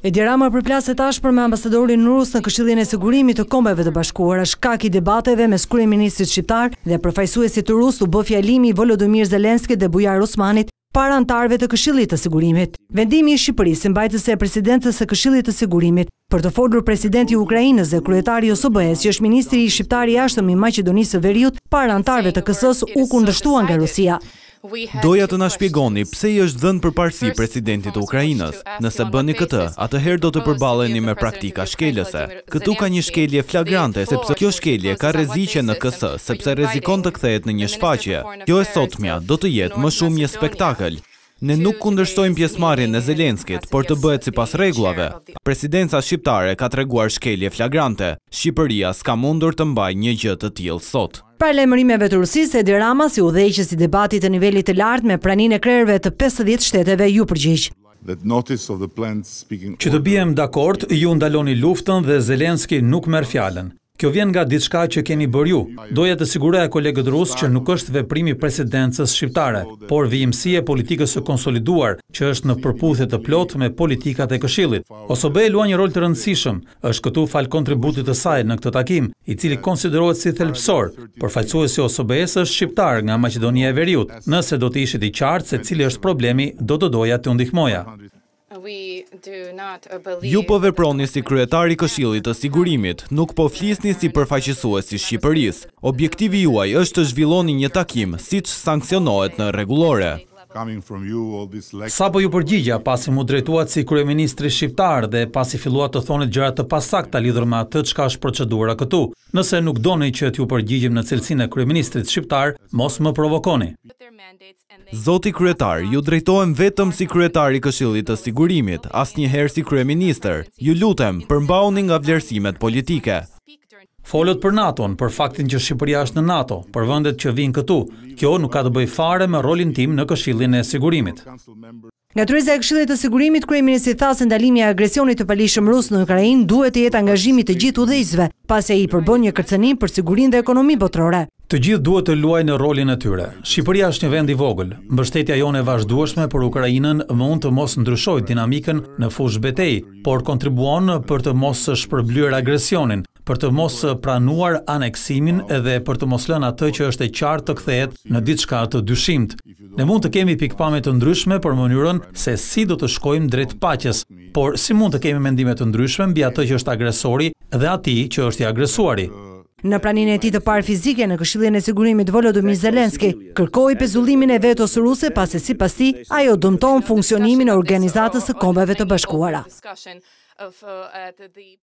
Edi Rama përplaset ashtë për me ambasadorin në Rusë në këshillin e sigurimit të kombeve të bashkuar, a shkaki debateve me skurin ministrit shqiptar dhe përfajsuesit të Rusë të bëfja limi i Volodomir Zelenske dhe Bujar Osmanit para antarve të këshillit të sigurimit. Vendimi i Shqipërisë në bajtës e presidentës e këshillit të sigurimit, për të fordur presidenti Ukrajinës dhe kruetari o që është ministri i Shqiptari ashtëm i Macedonisë Veriut para antarve të kësës u kundështuan nga Rusia. Doja të na shpjegoni pse i është dhënë përparësi presidentit të Ukrainës. Nëse bëni këtë, atëherë do të përballeni me praktika shkeljese. Këtu ka një shkelje flagrante sepse kjo shkelje ka rreziqe në KS, sepse rrezikon të kthehet në një shfaqje. Kjo e sotmja do të jetë më shumë një spektakël. Ne nuk kundërshtojmë pjesëmarrjen e Zelenskit, por të bëhet sipas rregullave. Presidenca shqiptare ka treguar shkelje flagrante. Shqipëria s'ka mundur të mbajë një gjë të tillë sot. Pra lajmërimeve të Rusisë, Edi Rama si udhëheqës i debatit të nivelit të lartë me praninë e krerëve të 50 shteteve ju përgjigj. Që të bijem dakord, ju ndaloni luftën dhe Zelenski nuk merë fjallën. Kjo vjen nga diçka që keni bërju. Doja të siguroja kolegët rusë që nuk është veprimi presidencës shqiptare, por vijimësie politikës e konsoliduar që është në përputhet të plot me politikat e këshillit. Osobe e lua një rol të rëndësishëm, është këtu fal kontributit të saj në këtë takim, i cili konsiderohet si thelpsor, për falësue si osobe e së shqiptar nga Macedonia e Veriut, nëse do të ishit i qartë se cili është problemi, do të doja të undihmoja. Uh, ju po veproni si kryetari këshillit të sigurimit, nuk po flisni si përfaqësues si Shqipëris. Objektivi juaj është të zhvilloni një takim, si që sankcionohet në regulore. Sa po ju përgjigja, pasi mu drejtuat si kryeministri shqiptar dhe pasi filluat të thonit gjërat të pasak të lidhur me atë që është procedura këtu. Nëse nuk doni që t'ju përgjigjim në cilësin e kryeministrit shqiptar, mos më provokoni. Zoti kryetar, ju drejtojmë vetëm si kryetari këshillit të sigurimit, as njëherë si kryeminister, ju lutem për nga vlerësimet politike. Folët për NATO-në, për faktin që Shqipëria është në NATO, për vëndet që vinë këtu, kjo nuk ka të bëj fare me rolin tim në këshillin e sigurimit. Nga të e këshillit të sigurimit, kërëjmin e si thasë ndalimi e agresionit të palishëm rusë në Ukrajin, duhet të jetë angazhimi të gjithu dhejzve, pas e i përbën një kërcenim për sigurin dhe ekonomi botërore. Të gjithë duhet të luaj në rolin e tyre. Shqipëria është një vend i vogël. Mbështetja jone e vazhdueshme për Ukrainën mund të mos ndryshojë dinamikën në fush betej, por kontribuon për të mos shpërblyer agresionin, për të mos pranuar aneksimin edhe për të mos lënë atë që është e qartë të kthehet në diçka të dyshimt. Ne mund të kemi pikpame të ndryshme për mënyrën se si do të shkojmë drejt paqes, por si mund të kemi mendime të ndryshme mbi atë që është agresori dhe atij që është i agresuari? Në praninë e tij të parë fizike në Këshillin e Sigurimit Volodomir Volodymyr Zelenski, kërkoi pezullimin e vetos ruse pasi sipas tij ajo dëmton funksionimin e Organizatës së Kombeve të Bashkuara.